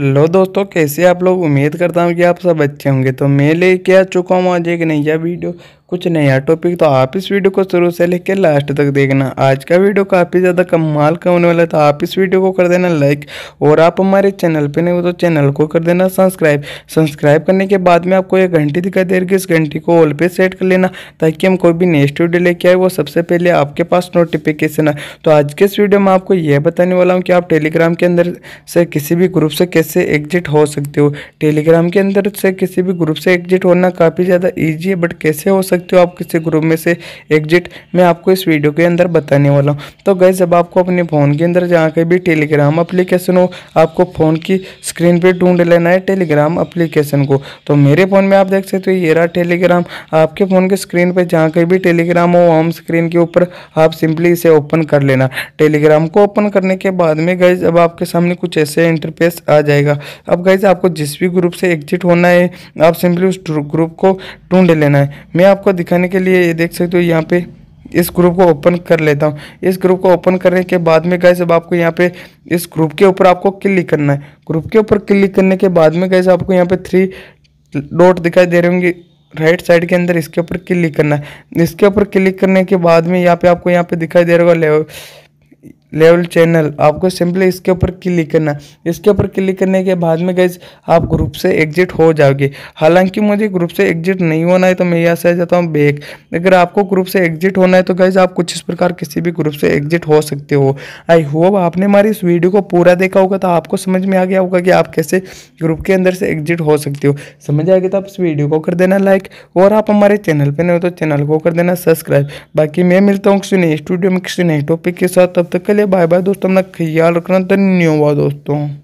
लो दोस्तों कैसे आप लोग उम्मीद करता हूँ कि आप सब अच्छे होंगे तो मैं लेके आ चुका हूँ आज एक नया वीडियो कुछ नया टॉपिक तो आप इस वीडियो को शुरू से लेकर लास्ट तक देखना आज का वीडियो काफ़ी ज़्यादा कमाल का होने वाला है तो आप इस वीडियो को कर देना लाइक और आप हमारे चैनल पर नहीं हो तो चैनल को कर देना सब्सक्राइब सब्सक्राइब करने के बाद में आपको एक घंटी दिखाई दे रही इस घंटी को ऑल पे सेट कर लेना ताकि हम कोई भी नेक्स्ट वीडियो लेके आए वो सबसे पहले आपके पास नोटिफिकेशन आए तो आज के इस वीडियो में आपको यह बताने वाला हूँ कि आप टेलीग्राम के अंदर से किसी भी ग्रुप से कैसे एग्जिट हो सकते हो टेलीग्राम के अंदर से किसी भी ग्रुप से एग्जिट होना काफ़ी ज़्यादा ईजी है बट कैसे हो सकते सकते हो आप किसी ग्रुप में से एग्जिट मैं आपको इस वीडियो के अंदर बताने वाला हूँ तो गैस जब आपको अपने फ़ोन के अंदर जहाँ कहीं भी टेलीग्राम अप्लीकेशन हो आपको फ़ोन की स्क्रीन पर ढूंढ लेना है टेलीग्राम अप्लीकेशन को तो मेरे फ़ोन में आप देख सकते हो ये रहा टेलीग्राम आपके फ़ोन के स्क्रीन पर जहाँ कहीं भी टेलीग्राम हो होम स्क्रीन के ऊपर आप सिंपली इसे ओपन कर लेना टेलीग्राम को ओपन करने के बाद में गैस अब आपके सामने कुछ ऐसे इंटरफेस आ जाएगा अब गैस आपको जिस भी ग्रुप से एग्जिट होना है आप सिंपली उस ग्रुप को ढूंढ लेना है मैं आपको आपको दिखाने के लिए ये देख सकते हो यहाँ पे इस ग्रुप को ओपन कर लेता हूँ इस ग्रुप को ओपन करने के बाद में गए अब आपको यहाँ पे इस ग्रुप के ऊपर आपको क्लिक करना है ग्रुप के ऊपर क्लिक करने के बाद में सब आपको यहाँ पे थ्री डॉट दिखाई दे रहे होंगे राइट साइड के अंदर इसके ऊपर क्लिक करना है इसके ऊपर क्लिक करने के बाद में यहाँ पे आपको यहाँ पे दिखाई दे रहा होगा लेवल चैनल आपको सिंपली इसके ऊपर क्लिक करना इसके ऊपर क्लिक करने के बाद में गैस आप ग्रुप से एग्जिट हो जाओगे हालांकि मुझे ग्रुप से एग्जिट नहीं होना है तो मैं यहाँ से आ जाता हूँ बैक अगर आपको ग्रुप से एग्जिट होना है तो गैस आप कुछ इस प्रकार किसी भी ग्रुप से एग्जिट हो सकते हो आई होप आपने हमारी इस वीडियो को पूरा देखा होगा तो आपको समझ में आ गया होगा कि आप कैसे ग्रुप के अंदर से एग्जिट हो सकते हो समझ आ गया तो आप इस वीडियो को कर देना लाइक और आप हमारे चैनल पर नहीं हो तो चैनल को कर देना सब्सक्राइब बाकी मैं मिलता हूँ किसी नए स्टूडियो में किसी नए टॉपिक के साथ तब तक के बाय बाय दोस्तों अपना ख्याल रखना धन्यवाद दोस्तों